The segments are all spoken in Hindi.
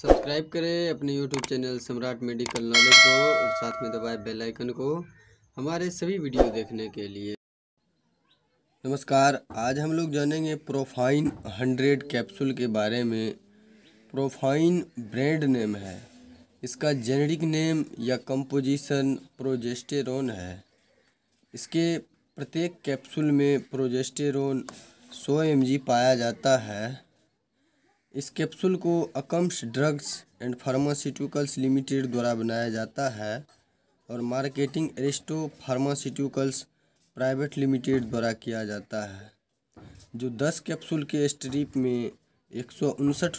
सब्सक्राइब करें अपने YouTube channel Samrat medical knowledge को और साथ में दबाए बेल आइकन को हमारे सभी वीडियो देखने के लिए नमस्कार आज हम लोग जानेंगे प्रोफाइन हंड्रेड कैप्सूल के बारे में प्रोफाइन ब्रांड नेम है इसका जेनेरिक नेम या कंपोजिशन प्रोजेस्टेरोन है इसके प्रत्येक कैप्सूल में प्रोजेस्टेरोन 100 एम पाया जाता है इस कैप्सूल को Akums drugs and pharmaceuticals limited द्वारा बनाया जाता है और marketing Aristo pharmaceuticals private limited द्वारा किया जाता है जो 10 कैप्सूल के स्ट्रिप में एक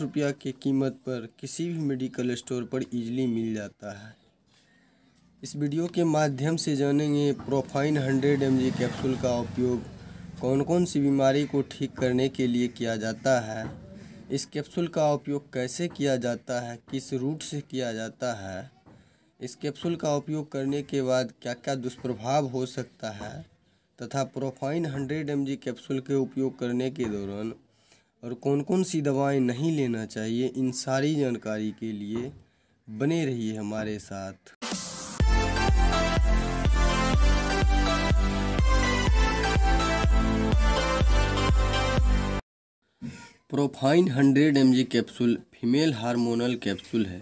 रुपया की कीमत पर किसी भी मेडिकल स्टोर पर इजीली मिल जाता है इस वीडियो के माध्यम से जानेंगे प्रोफाइन हंड्रेड एम कैप्सूल का उपयोग कौन कौन सी बीमारी को ठीक करने के लिए किया जाता है इस कैप्सूल का उपयोग कैसे किया जाता है किस रूट से किया जाता है इस कैप्सूल का उपयोग करने के बाद क्या क्या दुष्प्रभाव हो सकता है तथा प्रोफाइन हंड्रेड एम कैप्सूल के उपयोग करने के दौरान और कौन कौन सी दवाएं नहीं लेना चाहिए इन सारी जानकारी के लिए बने रहिए हमारे साथ Profine hundred M capsule female hormonal capsule है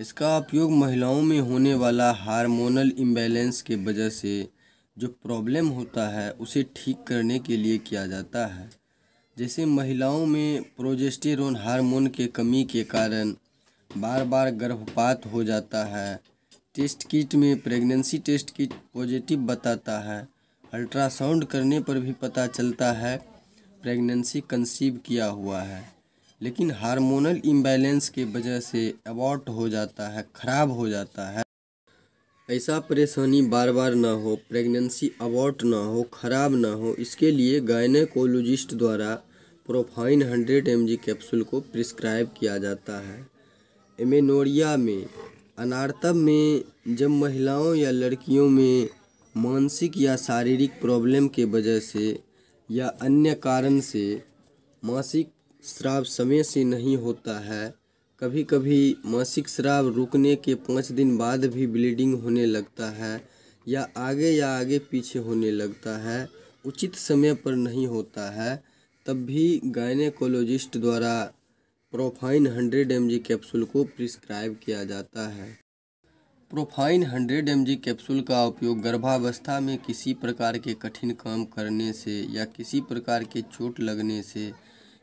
इसका उपयोग महिलाओं में होने वाला हार्मोनल इम्बेलेंस के वजह से जो प्रॉब्लम होता है उसे ठीक करने के लिए किया जाता है जैसे महिलाओं में प्रोजेस्टेरोन हार्मोन के कमी के कारण बार बार गर्भपात हो जाता है टेस्ट किट में प्रेगनेंसी टेस्ट किट पॉजिटिव बताता है अल्ट्रासाउंड करने पर भी पता चलता है प्रेगनेंसी कंसीव किया हुआ है लेकिन हार्मोनल इम्बैलेंस के वजह से अबॉर्ट हो जाता है ख़राब हो जाता है ऐसा परेशानी बार बार ना हो प्रेगनेंसी अबॉर्ट ना हो ख़राब ना हो इसके लिए गायनेकोलोजिस्ट द्वारा प्रोफाइन हंड्रेड एम कैप्सूल को प्रिस्क्राइब किया जाता है एमेनोरिया में अनारतब में जब महिलाओं या लड़कियों में मानसिक या शारीरिक प्रॉब्लम के वजह से या अन्य कारण से मासिक श्राव समय से नहीं होता है कभी कभी मासिक श्राव रुकने के पाँच दिन बाद भी ब्लीडिंग होने लगता है या आगे या आगे पीछे होने लगता है उचित समय पर नहीं होता है तब भी गायनेकोलॉजिस्ट द्वारा प्रोफाइन हंड्रेड एम कैप्सूल को प्रिस्क्राइब किया जाता है प्रोफाइन 100 एम कैप्सूल का उपयोग गर्भावस्था में किसी प्रकार के कठिन काम करने से या किसी प्रकार के चोट लगने से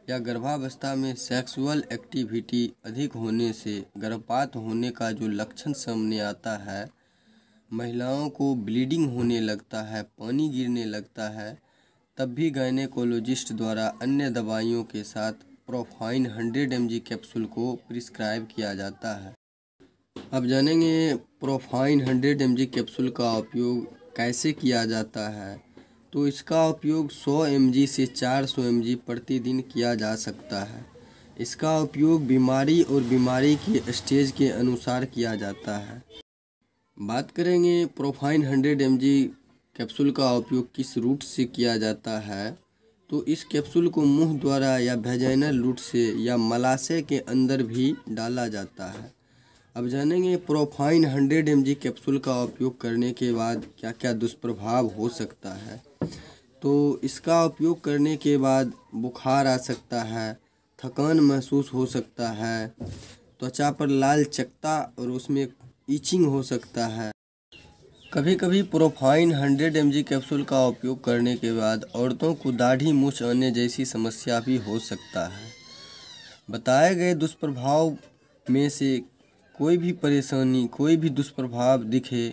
या गर्भावस्था में सेक्सुअल एक्टिविटी अधिक होने से गर्भपात होने का जो लक्षण सामने आता है महिलाओं को ब्लीडिंग होने लगता है पानी गिरने लगता है तब भी गायनेकोलॉजिस्ट द्वारा अन्य दवाइयों के साथ प्रोफाइन 100 एम कैप्सूल को प्रिस्क्राइब किया जाता है अब जानेंगे प्रोफाइन हंड्रेड एम कैप्सूल का उपयोग कैसे किया जाता है तो इसका उपयोग 100 एम से 400 एम प्रतिदिन किया जा सकता है इसका उपयोग बीमारी और बीमारी के स्टेज के अनुसार किया जाता है बात करेंगे प्रोफाइन हंड्रेड एम कैप्सूल का उपयोग किस रूट से किया जाता है तो इस कैप्सूल को मुंह द्वारा या भेजैनल रूट से या मलाशय के अंदर भी डाला जाता है अब जानेंगे प्रोफाइन हंड्रेड एम कैप्सूल का उपयोग करने के बाद क्या क्या दुष्प्रभाव हो सकता है तो इसका उपयोग करने के बाद बुखार आ सकता है थकान महसूस हो सकता है त्वचा पर लाल चकता और उसमें ईचिंग हो सकता है कभी कभी प्रोफाइन 100 एम कैप्सूल का उपयोग करने के बाद औरतों को दाढ़ी मूछ आने जैसी समस्या भी हो सकता है बताए गए दुष्प्रभाव में से कोई भी परेशानी कोई भी दुष्प्रभाव दिखे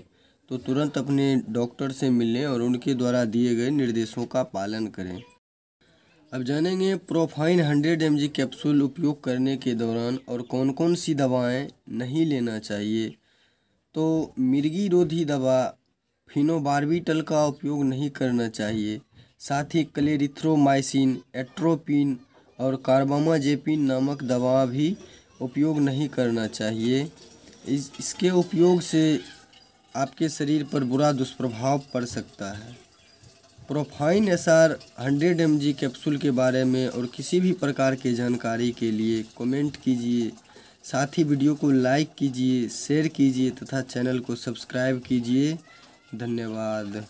तो तुरंत अपने डॉक्टर से मिलें और उनके द्वारा दिए गए निर्देशों का पालन करें अब जानेंगे प्रोफाइन हंड्रेड एम कैप्सूल उपयोग करने के दौरान और कौन कौन सी दवाएं नहीं लेना चाहिए तो मिर्गी रोधी दवा फिनोबार्बिटल का उपयोग नहीं करना चाहिए साथ ही क्लेरिथ्रोमाइसिन एट्रोपिन और कार्बामाजेपिन नामक दवा भी उपयोग नहीं करना चाहिए इस इसके उपयोग से आपके शरीर पर बुरा दुष्प्रभाव पड़ सकता है Profine S R hundred M G capsule के बारे में और किसी भी प्रकार के जानकारी के लिए कमेंट कीजिए साथ ही वीडियो को लाइक कीजिए शेयर कीजिए तथा चैनल को सब्सक्राइब कीजिए धन्यवाद